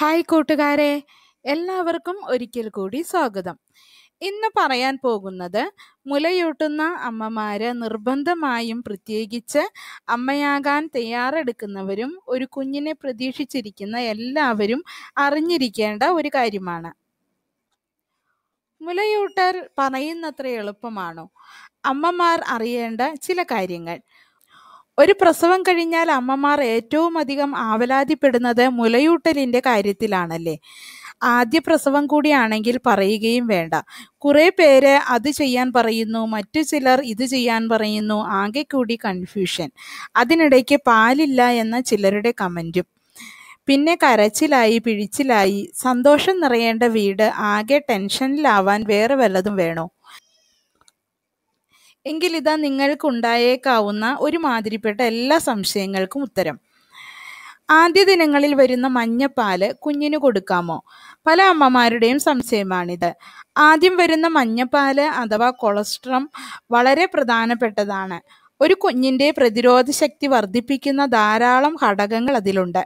Hi കൂട്ടുകാരെ എല്ലാവർക്കും ഒരിക്കൽ കൂടി സ്വാഗതം ഇന്ന് പറയാൻ പോകുന്നത് മുലയൂട്ടുന്ന അമ്മമാര് നിർബന്ധമായും പ്രത്യേകിച്ച് അമ്മയാകാൻ തയ്യാറെടുക്കുന്നവരും ഒരു കുഞ്ഞിനെ പ്രതീക്ഷിച്ചിരിക്കുന്ന എല്ലാവരും അറിഞ്ഞിരിക്കേണ്ട ഒരു കാര്യമാണ് മുലയൂട്ടർ പറയുന്നത്ര എളുപ്പമാണോ അമ്മമാർ അറിയേണ്ട ചില കാര്യങ്ങൾ ഒരു പ്രസവം കഴിഞ്ഞാൽ അമ്മമാർ ഏറ്റവും അധികം ആവലാതിപ്പെടുന്നത് മുലയൂട്ടലിൻ്റെ കാര്യത്തിലാണല്ലേ ആദ്യ പ്രസവം കൂടിയാണെങ്കിൽ പറയുകയും വേണ്ട കുറേ പേര് അത് ചെയ്യാൻ പറയുന്നു മറ്റു ചിലർ ഇത് ചെയ്യാൻ പറയുന്നു ആകെ കൂടി കൺഫ്യൂഷൻ അതിനിടയ്ക്ക് പാലില്ല എന്ന ചിലരുടെ കമൻറ്റും പിന്നെ കരച്ചിലായി പിഴിച്ചിലായി സന്തോഷം നിറയേണ്ട വീട് ആകെ ടെൻഷനിലാവാൻ വേറെ വല്ലതും വേണോ എങ്കിലിതാ നിങ്ങൾക്കുണ്ടായേക്കാവുന്ന ഒരുമാതിരിപ്പെട്ട എല്ലാ സംശയങ്ങൾക്കും ഉത്തരം ആദ്യ ദിനങ്ങളിൽ വരുന്ന മഞ്ഞപ്പാല് കുഞ്ഞിന് കൊടുക്കാമോ പല അമ്മമാരുടെയും സംശയമാണിത് ആദ്യം വരുന്ന മഞ്ഞപ്പാല് അഥവാ കൊളസ്ട്രം വളരെ പ്രധാനപ്പെട്ടതാണ് ഒരു കുഞ്ഞിൻ്റെ പ്രതിരോധ ശക്തി വർദ്ധിപ്പിക്കുന്ന ധാരാളം ഘടകങ്ങൾ അതിലുണ്ട്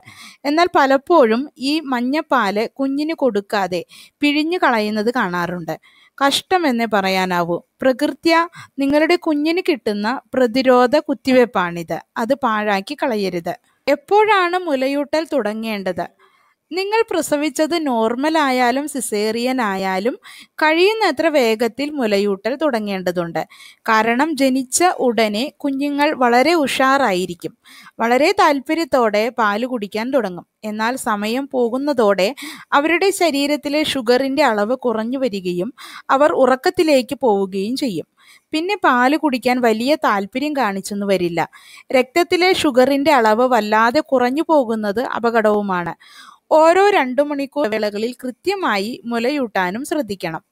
എന്നാൽ പലപ്പോഴും ഈ മഞ്ഞപ്പാല് കുഞ്ഞിന് കൊടുക്കാതെ പിഴിഞ്ഞു കളയുന്നത് കാണാറുണ്ട് കഷ്ടമെന്നേ പറയാനാവൂ പ്രകൃത്യ നിങ്ങളുടെ കുഞ്ഞിന് കിട്ടുന്ന പ്രതിരോധ കുത്തിവെപ്പാണിത് അത് പാഴാക്കി കളയരുത് എപ്പോഴാണ് മുലയൂട്ടൽ തുടങ്ങേണ്ടത് നിങ്ങൾ പ്രസവിച്ചത് ആയാലും സിസേറിയൻ ആയാലും കഴിയുന്നത്ര വേഗത്തിൽ മുലയൂട്ടൽ തുടങ്ങേണ്ടതുണ്ട് കാരണം ജനിച്ച ഉടനെ കുഞ്ഞുങ്ങൾ വളരെ ഉഷാറായിരിക്കും വളരെ താല്പര്യത്തോടെ പാല് കുടിക്കാൻ തുടങ്ങും എന്നാൽ സമയം പോകുന്നതോടെ അവരുടെ ശരീരത്തിലെ ഷുഗറിൻ്റെ അളവ് കുറഞ്ഞു വരികയും അവർ ഉറക്കത്തിലേക്ക് പോവുകയും ചെയ്യും പിന്നെ പാല് കുടിക്കാൻ വലിയ താല്പര്യം കാണിച്ചെന്ന് വരില്ല രക്തത്തിലെ ഷുഗറിൻ്റെ അളവ് വല്ലാതെ കുറഞ്ഞു പോകുന്നത് അപകടവുമാണ് ഓരോ രണ്ടു മണിക്കൂർ വേളകളിൽ കൃത്യമായി മുലയൂട്ടാനും ശ്രദ്ധിക്കണം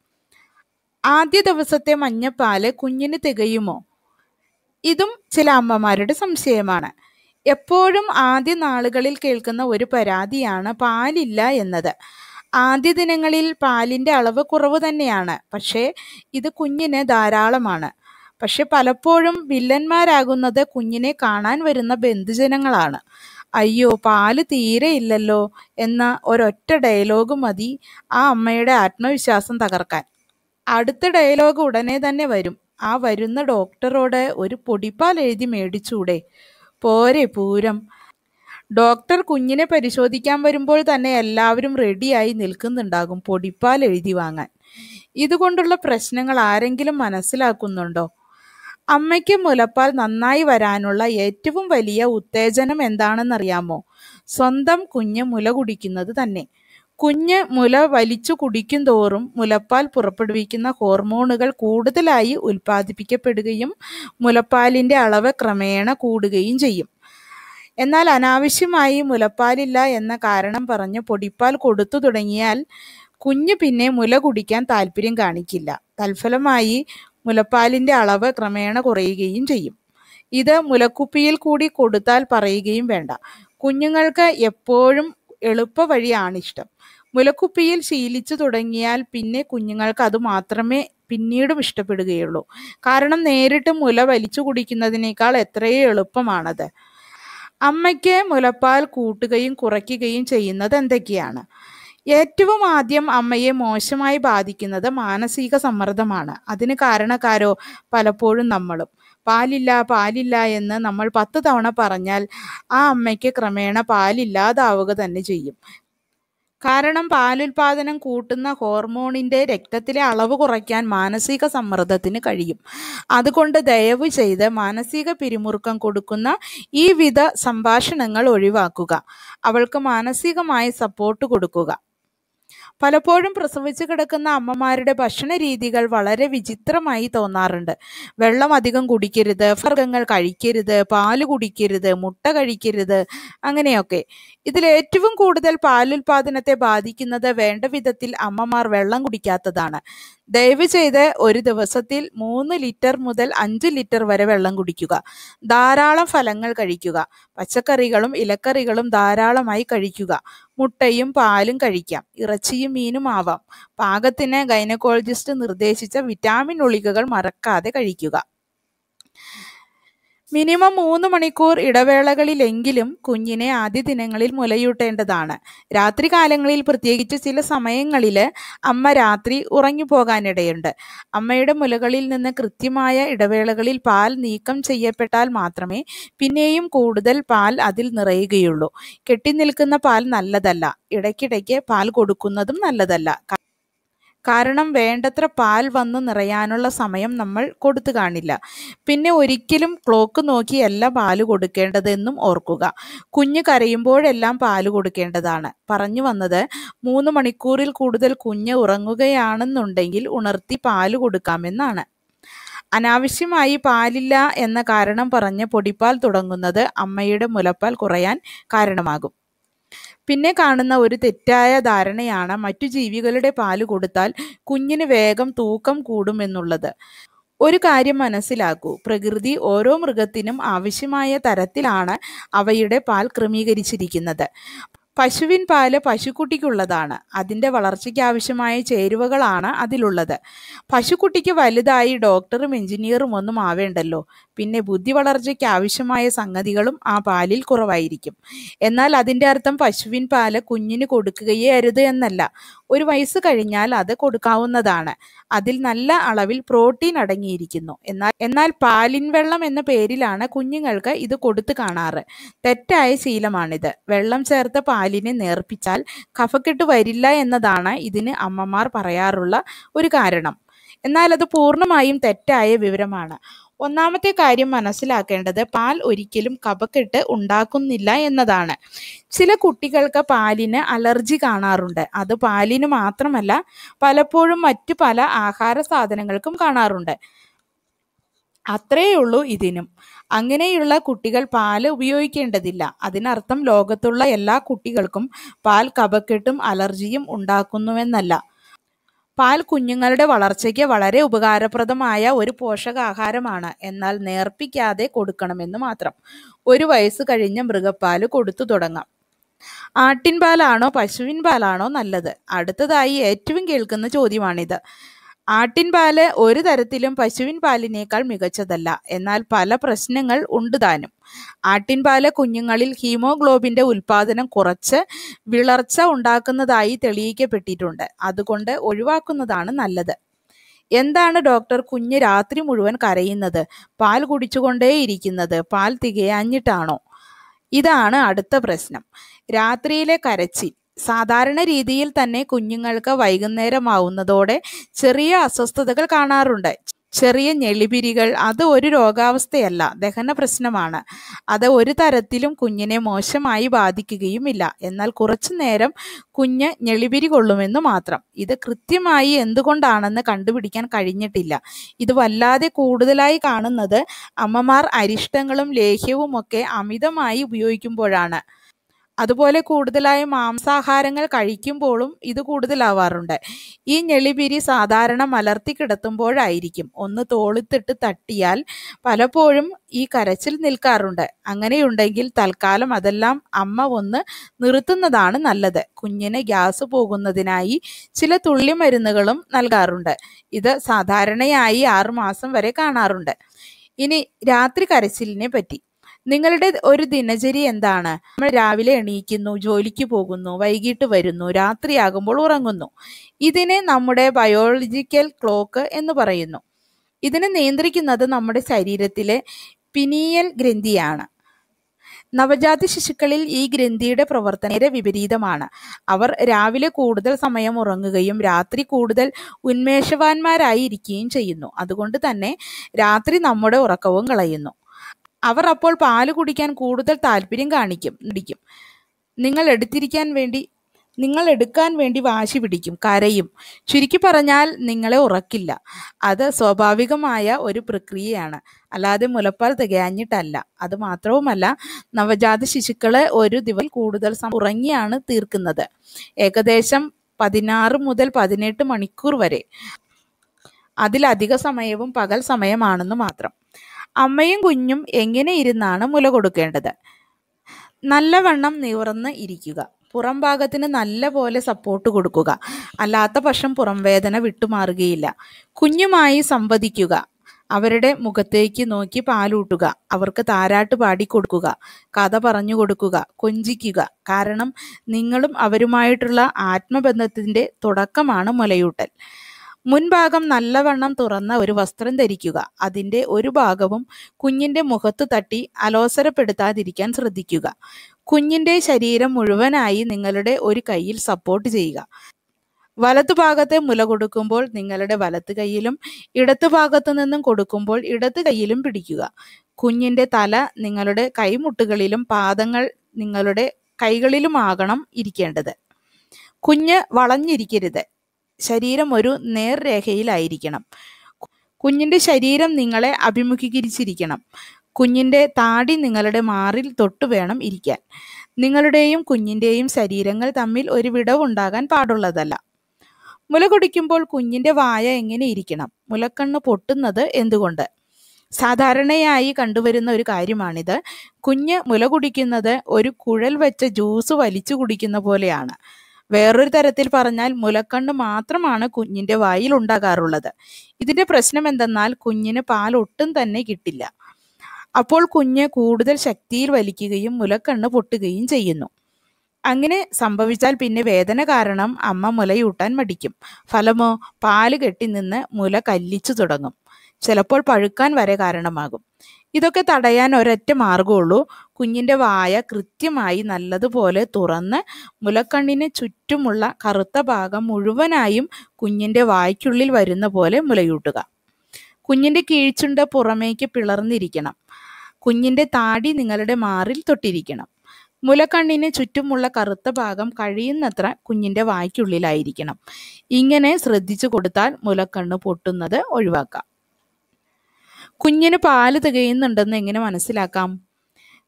ആദ്യ ദിവസത്തെ മഞ്ഞപ്പാല് കുഞ്ഞിന് തികയുമോ ഇതും ചില അമ്മമാരുടെ സംശയമാണ് എപ്പോഴും ആദ്യ നാളുകളിൽ കേൾക്കുന്ന ഒരു പരാതിയാണ് പാലില്ല എന്നത് ആദ്യ ദിനങ്ങളിൽ പാലിൻ്റെ അളവ് കുറവ് തന്നെയാണ് പക്ഷേ ഇത് കുഞ്ഞിന് ധാരാളമാണ് പക്ഷെ പലപ്പോഴും വില്ലന്മാരാകുന്നത് കുഞ്ഞിനെ കാണാൻ വരുന്ന ബന്ധുജനങ്ങളാണ് അയ്യോ പാല് തീരെ ഇല്ലല്ലോ എന്ന ഒരൊറ്റ ഡയലോഗ് മതി ആ അമ്മയുടെ ആത്മവിശ്വാസം തകർക്കാൻ. അടുത്ത ഡയലോഗ് ഉടനെ തന്നെ വരും ആ വരുന്ന ഡോക്ടറോട് ഒരു പൊടിപ്പാൽ എഴുതി മേടിച്ചൂടെ? പോരെ പൂരം. ഡോക്ടർ കുഞ്ഞിനെ പരിശോധിക്കാൻ വരുമ്പോൾ തന്നെ എല്ലാവരും റെഡിയായി നിൽക്കുന്നുണ്ടാകും പൊടിപ്പാൽ എഴുതി വാങ്ങാൻ. ഇതുകൊണ്ടുള്ള പ്രശ്നങ്ങൾ ആരെങ്കിലും മനസ്സിലാക്കുന്നുണ്ടോ? അമ്മയ്ക്ക് മുലപ്പാൽ നന്നായി വരാനുള്ള ഏറ്റവും വലിയ ഉത്തേജനം എന്താണെന്നറിയാമോ സ്വന്തം കുഞ്ഞ് മുല കുടിക്കുന്നത് തന്നെ കുഞ്ഞ് മുല വലിച്ചു കുടിക്കും തോറും മുലപ്പാൽ പുറപ്പെടുവിക്കുന്ന ഹോർമോണുകൾ കൂടുതലായി ഉൽപ്പാദിപ്പിക്കപ്പെടുകയും മുലപ്പാലിൻ്റെ അളവ് ക്രമേണ കൂടുകയും ചെയ്യും എന്നാൽ അനാവശ്യമായി മുലപ്പാലില്ല എന്ന കാരണം പറഞ്ഞ് പൊടിപ്പാൽ കൊടുത്തു തുടങ്ങിയാൽ കുഞ്ഞ് പിന്നെ മുല കുടിക്കാൻ താല്പര്യം കാണിക്കില്ല തൽഫലമായി മുലപ്പാലിൻ്റെ അളവ് ക്രമേണ കുറയുകയും ചെയ്യും ഇത് മുലക്കുപ്പിയിൽ കൂടി കൊടുത്താൽ പറയുകയും വേണ്ട കുഞ്ഞുങ്ങൾക്ക് എപ്പോഴും എളുപ്പ വഴിയാണിഷ്ടം മുലക്കുപ്പിയിൽ ശീലിച്ചു തുടങ്ങിയാൽ പിന്നെ കുഞ്ഞുങ്ങൾക്ക് അത് മാത്രമേ പിന്നീടും ഇഷ്ടപ്പെടുകയുള്ളൂ കാരണം നേരിട്ട് മുല വലിച്ചു കുടിക്കുന്നതിനേക്കാൾ എത്രയോ എളുപ്പമാണത് അമ്മയ്ക്ക് മുലപ്പാൽ കൂട്ടുകയും കുറയ്ക്കുകയും ചെയ്യുന്നത് എന്തൊക്കെയാണ് ഏറ്റവും ആദ്യം അമ്മയെ മോശമായി ബാധിക്കുന്നത് മാനസിക സമ്മർദ്ദമാണ് അതിന് കാരണക്കാരോ പലപ്പോഴും നമ്മളും പാലില്ല പാലില്ല എന്ന് നമ്മൾ പത്ത് തവണ പറഞ്ഞാൽ ആ അമ്മയ്ക്ക് ക്രമേണ പാലില്ലാതാവുക തന്നെ ചെയ്യും കാരണം പാലുൽപാദനം കൂട്ടുന്ന ഹോർമോണിൻ്റെ രക്തത്തിലെ അളവ് കുറയ്ക്കാൻ മാനസിക സമ്മർദ്ദത്തിന് കഴിയും അതുകൊണ്ട് ദയവ് ചെയ്ത് മാനസിക പിരിമുറുക്കം കൊടുക്കുന്ന ഈ വിധ സംഭാഷണങ്ങൾ ഒഴിവാക്കുക അവൾക്ക് മാനസികമായി സപ്പോർട്ട് കൊടുക്കുക പലപ്പോഴും പ്രസവിച്ചു കിടക്കുന്ന അമ്മമാരുടെ ഭക്ഷണ രീതികൾ വളരെ വിചിത്രമായി തോന്നാറുണ്ട് വെള്ളം അധികം കുടിക്കരുത് ഫർഗങ്ങൾ കഴിക്കരുത് പാല് കുടിക്കരുത് മുട്ട കഴിക്കരുത് അങ്ങനെയൊക്കെ ഇതിൽ ഏറ്റവും കൂടുതൽ പാലുൽപാദനത്തെ ബാധിക്കുന്നത് വേണ്ട വിധത്തിൽ അമ്മമാർ വെള്ളം കുടിക്കാത്തതാണ് ദയവ് ചെയ്ത് ഒരു ദിവസത്തിൽ മൂന്ന് ലിറ്റർ മുതൽ അഞ്ച് ലിറ്റർ വരെ വെള്ളം കുടിക്കുക ധാരാളം ഫലങ്ങൾ കഴിക്കുക പച്ചക്കറികളും ഇലക്കറികളും ധാരാളമായി കഴിക്കുക മുട്ടയും പാലും കഴിക്കാം ഇറച്ചിയും മീനും ആവാം പാകത്തിന് ഗൈനക്കോളജിസ്റ്റ് നിർദ്ദേശിച്ച വിറ്റാമിൻ ഗുളികകൾ മറക്കാതെ കഴിക്കുക മിനിമം മൂന്ന് മണിക്കൂർ ഇടവേളകളിലെങ്കിലും കുഞ്ഞിനെ ആദ്യ ദിനങ്ങളിൽ മുലയൂട്ടേണ്ടതാണ് രാത്രികാലങ്ങളിൽ പ്രത്യേകിച്ച് ചില സമയങ്ങളിൽ അമ്മ രാത്രി ഉറങ്ങിപ്പോകാനിടയുണ്ട് അമ്മയുടെ മുലകളിൽ നിന്ന് കൃത്യമായ ഇടവേളകളിൽ പാൽ നീക്കം ചെയ്യപ്പെട്ടാൽ മാത്രമേ പിന്നെയും കൂടുതൽ പാൽ അതിൽ നിറയുകയുള്ളൂ കെട്ടിനിൽക്കുന്ന പാൽ നല്ലതല്ല ഇടയ്ക്കിടയ്ക്ക് പാൽ കൊടുക്കുന്നതും നല്ലതല്ല കാരണം വേണ്ടത്ര പാൽ വന്ന് നിറയാനുള്ള സമയം നമ്മൾ കൊടുത്തു കാണില്ല പിന്നെ ഒരിക്കലും ക്ലോക്ക് നോക്കിയല്ല പാൽ കൊടുക്കേണ്ടതെന്നും ഓർക്കുക കുഞ്ഞ് കരയുമ്പോഴെല്ലാം പാല് കൊടുക്കേണ്ടതാണ് പറഞ്ഞു വന്നത് മൂന്ന് മണിക്കൂറിൽ കൂടുതൽ കുഞ്ഞ് ഉറങ്ങുകയാണെന്നുണ്ടെങ്കിൽ ഉണർത്തി പാല് കൊടുക്കാമെന്നാണ് അനാവശ്യമായി പാലില്ല എന്ന കാരണം പറഞ്ഞ് പൊടിപ്പാൽ തുടങ്ങുന്നത് അമ്മയുടെ മുലപ്പാൽ കുറയാൻ കാരണമാകും പിന്നെ കാണുന്ന ഒരു തെറ്റായ ധാരണയാണ് മറ്റു ജീവികളുടെ പാല് കൊടുത്താൽ കുഞ്ഞിന് വേഗം തൂക്കം കൂടുമെന്നുള്ളത് ഒരു കാര്യം മനസ്സിലാക്കൂ പ്രകൃതി ഓരോ മൃഗത്തിനും ആവശ്യമായ തരത്തിലാണ് അവയുടെ പാൽ ക്രമീകരിച്ചിരിക്കുന്നത് പശുവിൻ പാല് പശുക്കുട്ടിക്കുള്ളതാണ് അതിൻ്റെ വളർച്ചയ്ക്ക് ആവശ്യമായ ചേരുവകളാണ് അതിലുള്ളത് പശുക്കുട്ടിക്ക് വലുതായി ഡോക്ടറും എഞ്ചിനീയറും ഒന്നും ആവേണ്ടല്ലോ പിന്നെ ബുദ്ധി വളർച്ചയ്ക്ക് ആവശ്യമായ സംഗതികളും ആ പാലിൽ കുറവായിരിക്കും എന്നാൽ അതിൻ്റെ അർത്ഥം പശുവിൻ പാല് കുഞ്ഞിന് കൊടുക്കുകയേ അരുത് എന്നല്ല ഒരു വയസ്സ് കഴിഞ്ഞാൽ അത് കൊടുക്കാവുന്നതാണ് അതിൽ നല്ല അളവിൽ പ്രോട്ടീൻ അടങ്ങിയിരിക്കുന്നു എന്നാൽ എന്നാൽ പാലിൻ വെള്ളം എന്ന പേരിലാണ് കുഞ്ഞുങ്ങൾക്ക് ഇത് കൊടുത്തു കാണാറ് തെറ്റായ ശീലമാണിത് വെള്ളം ചേർത്ത പാലിനെ നേർപ്പിച്ചാൽ കഫക്കെട്ട് വരില്ല എന്നതാണ് ഇതിന് അമ്മമാർ പറയാറുള്ള ഒരു കാരണം എന്നാൽ അത് പൂർണ്ണമായും തെറ്റായ വിവരമാണ് ഒന്നാമത്തെ കാര്യം മനസ്സിലാക്കേണ്ടത് പാൽ ഒരിക്കലും കപക്കെട്ട് ഉണ്ടാക്കുന്നില്ല എന്നതാണ് ചില കുട്ടികൾക്ക് പാലിന് അലർജി കാണാറുണ്ട് അത് പാലിന് മാത്രമല്ല പലപ്പോഴും മറ്റു പല ആഹാര സാധനങ്ങൾക്കും കാണാറുണ്ട് അത്രയുള്ളൂ ഉള്ളൂ ഇതിനും അങ്ങനെയുള്ള കുട്ടികൾ പാല് ഉപയോഗിക്കേണ്ടതില്ല അതിനർത്ഥം ലോകത്തുള്ള എല്ലാ കുട്ടികൾക്കും പാൽ കപക്കെട്ടും അലർജിയും ഉണ്ടാക്കുന്നുവെന്നല്ല പാൽ കുഞ്ഞുങ്ങളുടെ വളർച്ചയ്ക്ക് വളരെ ഉപകാരപ്രദമായ ഒരു പോഷകാഹാരമാണ് എന്നാൽ നേർപ്പിക്കാതെ കൊടുക്കണമെന്ന് മാത്രം ഒരു വയസ്സ് കഴിഞ്ഞ മൃഗപ്പാൽ കൊടുത്തു തുടങ്ങാം ആട്ടിൻ പാലാണോ പശുവിൻ പാലാണോ നല്ലത് അടുത്തതായി ഏറ്റവും കേൾക്കുന്ന ചോദ്യമാണിത് പാല് ഒരു തരത്തിലും പശുവിൻ പാലിനേക്കാൾ മികച്ചതല്ല എന്നാൽ പല പ്രശ്നങ്ങൾ ആട്ടിൻ പാല് കുഞ്ഞുങ്ങളിൽ ഹീമോഗ്ലോബിന്റെ ഉൽപാദനം കുറച്ച് വിളർച്ച ഉണ്ടാക്കുന്നതായി തെളിയിക്കപ്പെട്ടിട്ടുണ്ട് അതുകൊണ്ട് ഒഴിവാക്കുന്നതാണ് നല്ലത് എന്താണ് ഡോക്ടർ കുഞ്ഞ് രാത്രി മുഴുവൻ കരയുന്നത് പാൽ കുടിച്ചുകൊണ്ടേയിരിക്കുന്നത് പാൽ തികയാഞ്ഞിട്ടാണോ ഇതാണ് അടുത്ത പ്രശ്നം രാത്രിയിലെ കരച്ചിൽ സാധാരണ രീതിയിൽ തന്നെ കുഞ്ഞുങ്ങൾക്ക് വൈകുന്നേരമാവുന്നതോടെ ചെറിയ അസ്വസ്ഥതകൾ കാണാറുണ്ട് ചെറിയ ഞെളിപിരികൾ അത് ഒരു രോഗാവസ്ഥയല്ല ദഹന പ്രശ്നമാണ് അത് ഒരു തരത്തിലും കുഞ്ഞിനെ മോശമായി ബാധിക്കുകയുമില്ല എന്നാൽ കുറച്ചു നേരം കുഞ്ഞ് ഞെളിപിരി കൊള്ളുമെന്ന് മാത്രം ഇത് കൃത്യമായി എന്തുകൊണ്ടാണെന്ന് കണ്ടുപിടിക്കാൻ കഴിഞ്ഞിട്ടില്ല ഇത് വല്ലാതെ കൂടുതലായി കാണുന്നത് അമ്മമാർ അരിഷ്ടങ്ങളും ഒക്കെ അമിതമായി ഉപയോഗിക്കുമ്പോഴാണ് അതുപോലെ കൂടുതലായി മാംസാഹാരങ്ങൾ കഴിക്കുമ്പോഴും ഇത് കൂടുതലാവാറുണ്ട് ഈ ഞെളിപിരി സാധാരണ മലർത്തി കിടത്തുമ്പോഴായിരിക്കും ഒന്ന് തോളിത്തിട്ട് തട്ടിയാൽ പലപ്പോഴും ഈ കരച്ചിൽ നിൽക്കാറുണ്ട് അങ്ങനെയുണ്ടെങ്കിൽ തൽക്കാലം അതെല്ലാം അമ്മ ഒന്ന് നിർത്തുന്നതാണ് നല്ലത് കുഞ്ഞിന് ഗ്യാസ് പോകുന്നതിനായി ചില മരുന്നുകളും നൽകാറുണ്ട് ഇത് സാധാരണയായി ആറുമാസം വരെ കാണാറുണ്ട് ഇനി രാത്രി കരച്ചിലിനെ പറ്റി നിങ്ങളുടെ ഒരു ദിനചര്യ എന്താണ് നമ്മൾ രാവിലെ എണീക്കുന്നു ജോലിക്ക് പോകുന്നു വൈകിട്ട് വരുന്നു രാത്രിയാകുമ്പോൾ ഉറങ്ങുന്നു ഇതിനെ നമ്മുടെ ബയോളജിക്കൽ ക്ലോക്ക് എന്ന് പറയുന്നു ഇതിനെ നിയന്ത്രിക്കുന്നത് നമ്മുടെ ശരീരത്തിലെ പിനിയൽ ഗ്രന്ഥിയാണ് നവജാത ശിശുക്കളിൽ ഈ ഗ്രന്ഥിയുടെ പ്രവർത്തന വിപരീതമാണ് അവർ രാവിലെ കൂടുതൽ സമയം ഉറങ്ങുകയും രാത്രി കൂടുതൽ ഉന്മേഷവാന്മാരായി ഇരിക്കുകയും ചെയ്യുന്നു അതുകൊണ്ട് തന്നെ രാത്രി നമ്മുടെ ഉറക്കവും കളയുന്നു അവർ അപ്പോൾ പാല് കുടിക്കാൻ കൂടുതൽ താല്പര്യം കാണിക്കും പിടിക്കും നിങ്ങൾ എടുത്തിരിക്കാൻ വേണ്ടി നിങ്ങൾ എടുക്കാൻ വേണ്ടി വാശി പിടിക്കും കരയും ചുരുക്കി പറഞ്ഞാൽ നിങ്ങളെ ഉറക്കില്ല അത് സ്വാഭാവികമായ ഒരു പ്രക്രിയയാണ് അല്ലാതെ മുലപ്പാൽ തികയാഞ്ഞിട്ടല്ല അത് മാത്രവുമല്ല നവജാത ശിശുക്കളെ ഒരു ദിവസം കൂടുതൽ ഉറങ്ങിയാണ് തീർക്കുന്നത് ഏകദേശം പതിനാറ് മുതൽ പതിനെട്ട് മണിക്കൂർ വരെ അതിലധിക സമയവും പകൽ സമയമാണെന്ന് മാത്രം അമ്മയും കുഞ്ഞും എങ്ങനെ ഇരുന്നാണ് മുല കൊടുക്കേണ്ടത് നല്ലവണ്ണം നിവർന്ന് ഇരിക്കുക ഭാഗത്തിന് നല്ല പോലെ സപ്പോർട്ട് കൊടുക്കുക അല്ലാത്ത പക്ഷം പുറംവേദന വിട്ടുമാറുകയില്ല കുഞ്ഞുമായി സംവദിക്കുക അവരുടെ മുഖത്തേക്ക് നോക്കി പാലൂട്ടുക അവർക്ക് താരാട്ട് പാടിക്കൊടുക്കുക കഥ പറഞ്ഞു കൊടുക്കുക കൊഞ്ചിക്കുക കാരണം നിങ്ങളും അവരുമായിട്ടുള്ള ആത്മബന്ധത്തിൻ്റെ തുടക്കമാണ് മുലയൂട്ടൽ മുൻഭാഗം നല്ലവണ്ണം തുറന്ന ഒരു വസ്ത്രം ധരിക്കുക അതിൻ്റെ ഒരു ഭാഗവും കുഞ്ഞിൻ്റെ മുഖത്ത് തട്ടി അലോസരപ്പെടുത്താതിരിക്കാൻ ശ്രദ്ധിക്കുക കുഞ്ഞിൻ്റെ ശരീരം മുഴുവനായി നിങ്ങളുടെ ഒരു കൈയിൽ സപ്പോർട്ട് ചെയ്യുക വലത്തു ഭാഗത്തെ മുല കൊടുക്കുമ്പോൾ നിങ്ങളുടെ വലത്ത് കൈയിലും ഇടത്തു ഭാഗത്തു നിന്നും കൊടുക്കുമ്പോൾ ഇടത്ത് കൈയിലും പിടിക്കുക കുഞ്ഞിൻ്റെ തല നിങ്ങളുടെ കൈമുട്ടുകളിലും പാദങ്ങൾ നിങ്ങളുടെ കൈകളിലുമാകണം ഇരിക്കേണ്ടത് കുഞ്ഞ് വളഞ്ഞിരിക്കരുത് ശരീരം ഒരു നേർരേഖയിലായിരിക്കണം കുഞ്ഞിൻ്റെ ശരീരം നിങ്ങളെ അഭിമുഖീകരിച്ചിരിക്കണം കുഞ്ഞിൻ്റെ താടി നിങ്ങളുടെ മാറിൽ തൊട്ടു വേണം ഇരിക്കാൻ നിങ്ങളുടെയും കുഞ്ഞിൻ്റെയും ശരീരങ്ങൾ തമ്മിൽ ഒരു വിടവുണ്ടാകാൻ പാടുള്ളതല്ല മുല കുടിക്കുമ്പോൾ കുഞ്ഞിൻ്റെ വായ എങ്ങനെ ഇരിക്കണം മുലക്കണ്ണ് പൊട്ടുന്നത് എന്തുകൊണ്ട് സാധാരണയായി കണ്ടുവരുന്ന ഒരു കാര്യമാണിത് കുഞ്ഞ് മുല കുടിക്കുന്നത് ഒരു കുഴൽ വെച്ച ജ്യൂസ് വലിച്ചു കുടിക്കുന്ന പോലെയാണ് വേറൊരു തരത്തിൽ പറഞ്ഞാൽ മുലക്കണ്ണ് മാത്രമാണ് കുഞ്ഞിന്റെ വായിൽ ഉണ്ടാകാറുള്ളത് ഇതിന്റെ പ്രശ്നം എന്തെന്നാൽ കുഞ്ഞിന് പാൽ ഒട്ടും തന്നെ കിട്ടില്ല അപ്പോൾ കുഞ്ഞ് കൂടുതൽ ശക്തിയിൽ വലിക്കുകയും മുലക്കണ്ണ് പൊട്ടുകയും ചെയ്യുന്നു അങ്ങനെ സംഭവിച്ചാൽ പിന്നെ വേദന കാരണം അമ്മ മുലയൂട്ടാൻ മടിക്കും ഫലമോ പാല് കെട്ടി നിന്ന് മുല കല്ലിച്ചു തുടങ്ങും ചിലപ്പോൾ പഴുക്കാൻ വരെ കാരണമാകും ഇതൊക്കെ തടയാൻ ഒരൊറ്റ മാർഗമുള്ളൂ കുഞ്ഞിൻ്റെ വായ കൃത്യമായി നല്ലതുപോലെ തുറന്ന് മുലക്കണ്ണിന് ചുറ്റുമുള്ള കറുത്ത ഭാഗം മുഴുവനായും കുഞ്ഞിൻ്റെ വായ്ക്കുള്ളിൽ വരുന്ന പോലെ മുലയൂട്ടുക കുഞ്ഞിൻ്റെ കീഴ്ച്ചുണ്ട പുറമേക്ക് പിളർന്നിരിക്കണം കുഞ്ഞിൻ്റെ താടി നിങ്ങളുടെ മാറിൽ തൊട്ടിരിക്കണം മുലക്കണ്ണിന് ചുറ്റുമുള്ള കറുത്ത ഭാഗം കഴിയുന്നത്ര കുഞ്ഞിൻ്റെ വായ്ക്കുള്ളിലായിരിക്കണം ഇങ്ങനെ ശ്രദ്ധിച്ചു കൊടുത്താൽ മുലക്കണ്ണ് പൊട്ടുന്നത് ഒഴിവാക്കാം കുഞ്ഞിന് പാല് തികയുന്നുണ്ടെന്ന് എങ്ങനെ മനസ്സിലാക്കാം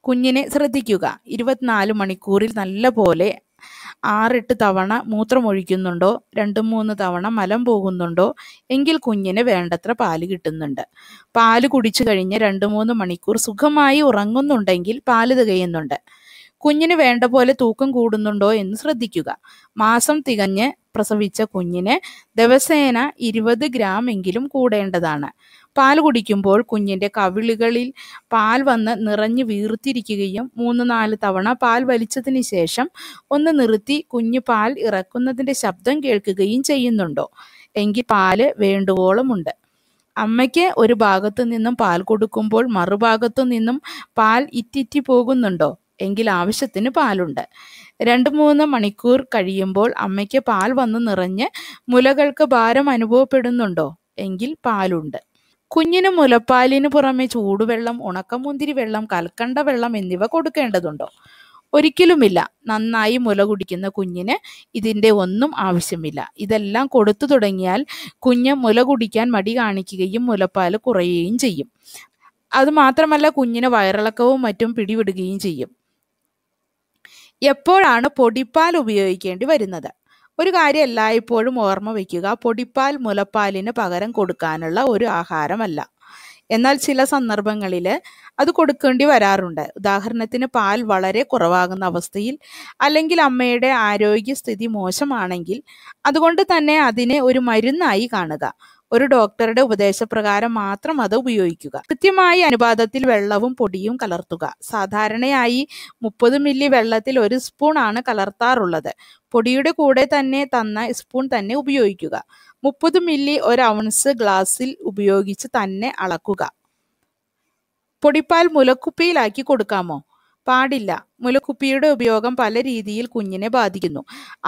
കുഞ്ഞിനെ ശ്രദ്ധിക്കുക ഇരുപത്തിനാല് മണിക്കൂറിൽ നല്ല പോലെ ആറെട്ട് തവണ മൂത്രമൊഴിക്കുന്നുണ്ടോ രണ്ട് മൂന്ന് തവണ മലം പോകുന്നുണ്ടോ എങ്കിൽ കുഞ്ഞിന് വേണ്ടത്ര പാല് കിട്ടുന്നുണ്ട് പാല് കുടിച്ചു കഴിഞ്ഞ് രണ്ട് മൂന്ന് മണിക്കൂർ സുഖമായി ഉറങ്ങുന്നുണ്ടെങ്കിൽ പാല് തികയുന്നുണ്ട് കുഞ്ഞിന് വേണ്ട പോലെ തൂക്കം കൂടുന്നുണ്ടോ എന്ന് ശ്രദ്ധിക്കുക മാസം തികഞ്ഞ് പ്രസവിച്ച കുഞ്ഞിന് ദിവസേന ഇരുപത് ഗ്രാം എങ്കിലും കൂടേണ്ടതാണ് പാൽ കുടിക്കുമ്പോൾ കുഞ്ഞിന്റെ കവിളുകളിൽ പാൽ വന്ന് നിറഞ്ഞു വീർത്തിരിക്കുകയും മൂന്ന് നാല് തവണ പാൽ വലിച്ചതിന് ശേഷം ഒന്ന് നിർത്തി കുഞ്ഞ് പാൽ ഇറക്കുന്നതിന്റെ ശബ്ദം കേൾക്കുകയും ചെയ്യുന്നുണ്ടോ എങ്കിൽ പാല് വേണ്ടുവോളമുണ്ട് അമ്മയ്ക്ക് ഒരു ഭാഗത്തു നിന്നും പാൽ കൊടുക്കുമ്പോൾ മറുഭാഗത്തു നിന്നും പാൽ ഇറ്റിറ്റി പോകുന്നുണ്ടോ എങ്കിൽ ആവശ്യത്തിന് പാലുണ്ട് രണ്ട് മൂന്ന് മണിക്കൂർ കഴിയുമ്പോൾ അമ്മയ്ക്ക് പാൽ വന്ന് നിറഞ്ഞ് മുലകൾക്ക് ഭാരം അനുഭവപ്പെടുന്നുണ്ടോ എങ്കിൽ പാലുണ്ട് കുഞ്ഞിന് മുലപ്പാലിന് പുറമെ ചൂടുവെള്ളം ഉണക്കമുന്തിരി വെള്ളം കൽക്കണ്ട വെള്ളം എന്നിവ കൊടുക്കേണ്ടതുണ്ടോ ഒരിക്കലുമില്ല നന്നായി മുല കുടിക്കുന്ന കുഞ്ഞിന് ഇതിൻ്റെ ഒന്നും ആവശ്യമില്ല ഇതെല്ലാം കൊടുത്തു തുടങ്ങിയാൽ കുഞ്ഞ് മുല കുടിക്കാൻ മടി കാണിക്കുകയും മുലപ്പാൽ കുറയുകയും ചെയ്യും അതുമാത്രമല്ല കുഞ്ഞിന് വയറിളക്കവും മറ്റും പിടിവിടുകയും ചെയ്യും എപ്പോഴാണ് പൊടിപ്പാൽ ഉപയോഗിക്കേണ്ടി വരുന്നത്. ഒരു കാര്യം എല്ലായ്പ്പോഴും ഓർമ്മ വയ്ക്കുക, പൊടിപ്പാൽ മുലപ്പാലിന് പകരം കൊടുക്കാനുള്ള ഒരു ആഹാരമല്ല. എന്നാൽ ചില സന്ദർഭങ്ങളിൽ അത് കൊടുക്കേണ്ടി വരാറുണ്ട്. ഉദാഹരണത്തിന് പാൽ വളരെ കുറവാകുന്ന അവസ്ഥയിൽ അല്ലെങ്കിൽ അമ്മയുടെ ആരോഗ്യസ്ഥിതി മോശമാണെങ്കിൽ അതുകൊണ്ട് തന്നെ അതിനെ ഒരു മരുന്നായി കാണുക. ഒരു ഡോക്ടറുടെ ഉപദേശപ്രകാരം മാത്രം അത് ഉപയോഗിക്കുക കൃത്യമായ അനുപാതത്തിൽ വെള്ളവും പൊടിയും കലർത്തുക സാധാരണയായി മുപ്പത് മില്ലി വെള്ളത്തിൽ ഒരു സ്പൂൺ ആണ് കലർത്താറുള്ളത് പൊടിയുടെ കൂടെ തന്നെ തന്ന സ്പൂൺ തന്നെ ഉപയോഗിക്കുക മുപ്പത് മില്ലി ഒരു ഔൺസ് ഗ്ലാസ്സിൽ ഉപയോഗിച്ച് തന്നെ അളക്കുക പൊടിപ്പാൽ മുലക്കുപ്പിയിലാക്കി കൊടുക്കാമോ പാടില്ല മുലക്കുപ്പിയുടെ ഉപയോഗം പല രീതിയിൽ കുഞ്ഞിനെ ബാധിക്കുന്നു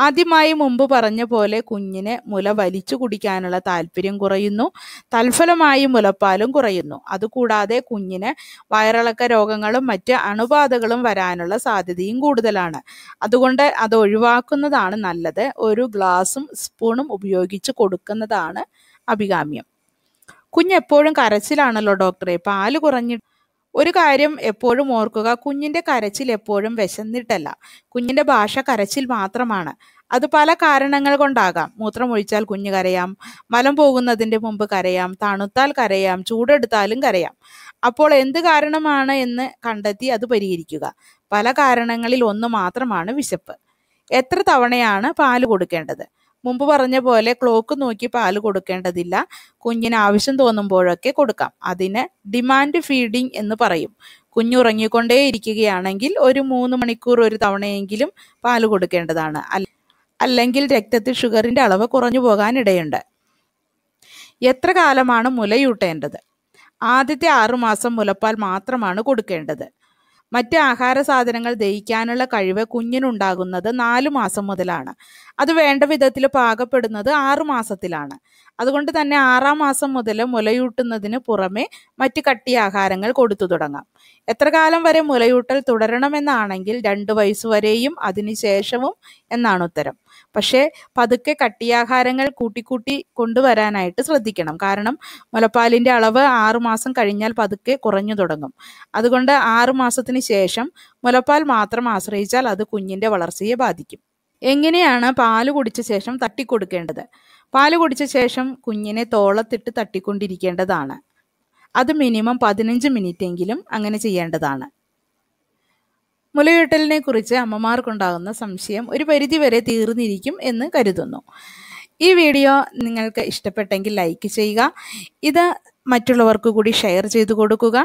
ആദ്യമായി മുമ്പ് പറഞ്ഞ പോലെ കുഞ്ഞിനെ മുല വലിച്ചു കുടിക്കാനുള്ള താല്പര്യം കുറയുന്നു തൽഫലമായി മുലപ്പാലും കുറയുന്നു അതുകൂടാതെ കുഞ്ഞിന് വയറിളക്ക രോഗങ്ങളും മറ്റ് അണുബാധകളും വരാനുള്ള സാധ്യതയും കൂടുതലാണ് അതുകൊണ്ട് അത് ഒഴിവാക്കുന്നതാണ് നല്ലത് ഒരു ഗ്ലാസും സ്പൂണും ഉപയോഗിച്ച് കൊടുക്കുന്നതാണ് അഭികാമ്യം കുഞ്ഞെപ്പോഴും കരച്ചിലാണല്ലോ ഡോക്ടറെ പാല് കുറഞ്ഞിട്ട് ഒരു കാര്യം എപ്പോഴും ഓർക്കുക കുഞ്ഞിന്റെ കരച്ചിൽ എപ്പോഴും വിശന്നിട്ടല്ല കുഞ്ഞിന്റെ ഭാഷ കരച്ചിൽ മാത്രമാണ് അത് പല കാരണങ്ങൾ കൊണ്ടാകാം മൂത്രമൊഴിച്ചാൽ കുഞ്ഞ് കരയാം മലം പോകുന്നതിന്റെ മുമ്പ് കരയാം തണുത്താൽ കരയാം ചൂടെടുത്താലും കരയാം അപ്പോൾ എന്ത് കാരണമാണ് എന്ന് കണ്ടെത്തി അത് പരിഹരിക്കുക പല കാരണങ്ങളിൽ ഒന്ന് മാത്രമാണ് വിശപ്പ് എത്ര തവണയാണ് പാല് കൊടുക്കേണ്ടത് മുമ്പ് പറഞ്ഞ പോലെ ക്ലോക്ക് നോക്കി പാൽ കൊടുക്കേണ്ടതില്ല കുഞ്ഞിന് ആവശ്യം തോന്നുമ്പോഴൊക്കെ കൊടുക്കാം അതിന് ഡിമാൻഡ് ഫീഡിംഗ് എന്ന് പറയും ഉറങ്ങിക്കൊണ്ടേ ഇരിക്കുകയാണെങ്കിൽ ഒരു മൂന്ന് മണിക്കൂർ ഒരു തവണയെങ്കിലും പാൽ കൊടുക്കേണ്ടതാണ് അല്ലെങ്കിൽ രക്തത്തിൽ ഷുഗറിൻ്റെ അളവ് കുറഞ്ഞു പോകാനിടയുണ്ട് എത്ര കാലമാണ് മുലയൂട്ടേണ്ടത് ആദ്യത്തെ ആറുമാസം മുലപ്പാൽ മാത്രമാണ് കൊടുക്കേണ്ടത് മറ്റ് ആഹാര സാധനങ്ങൾ ദഹിക്കാനുള്ള കഴിവ് കുഞ്ഞിനുണ്ടാകുന്നത് നാലു മാസം മുതലാണ് അത് വേണ്ട വിധത്തിൽ പാകപ്പെടുന്നത് ആറു മാസത്തിലാണ് അതുകൊണ്ട് തന്നെ ആറാം മാസം മുതൽ മുലയൂട്ടുന്നതിന് പുറമെ മറ്റ് കട്ടി ആഹാരങ്ങൾ കൊടുത്തു തുടങ്ങാം എത്ര കാലം വരെ മുലയൂട്ടൽ തുടരണമെന്നാണെങ്കിൽ രണ്ട് വയസ്സുവരെയും അതിനുശേഷവും എന്നാണ് ഉത്തരം പക്ഷേ പതുക്കെ കട്ടിയാഹാരങ്ങൾ കൂട്ടിക്കൂട്ടി കൊണ്ടുവരാനായിട്ട് ശ്രദ്ധിക്കണം കാരണം മുലപ്പാലിൻ്റെ അളവ് ആറുമാസം കഴിഞ്ഞാൽ പതുക്കെ കുറഞ്ഞു തുടങ്ങും അതുകൊണ്ട് ആറുമാസത്തിന് ശേഷം മുലപ്പാൽ മാത്രം ആശ്രയിച്ചാൽ അത് കുഞ്ഞിൻ്റെ വളർച്ചയെ ബാധിക്കും എങ്ങനെയാണ് പാല് കുടിച്ച ശേഷം തട്ടിക്കൊടുക്കേണ്ടത് പാല് കുടിച്ച ശേഷം കുഞ്ഞിനെ തോളത്തിട്ട് തട്ടിക്കൊണ്ടിരിക്കേണ്ടതാണ് അത് മിനിമം പതിനഞ്ച് എങ്കിലും അങ്ങനെ ചെയ്യേണ്ടതാണ് മുലയൂട്ടലിനെ കുറിച്ച് അമ്മമാർക്കുണ്ടാകുന്ന സംശയം ഒരു പരിധിവരെ തീർന്നിരിക്കും എന്ന് കരുതുന്നു ഈ വീഡിയോ നിങ്ങൾക്ക് ഇഷ്ടപ്പെട്ടെങ്കിൽ ലൈക്ക് ചെയ്യുക ഇത് മറ്റുള്ളവർക്ക് കൂടി ഷെയർ ചെയ്തു കൊടുക്കുക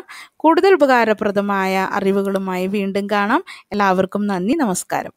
കൂടുതൽ ഉപകാരപ്രദമായ അറിവുകളുമായി വീണ്ടും കാണാം എല്ലാവർക്കും നന്ദി നമസ്കാരം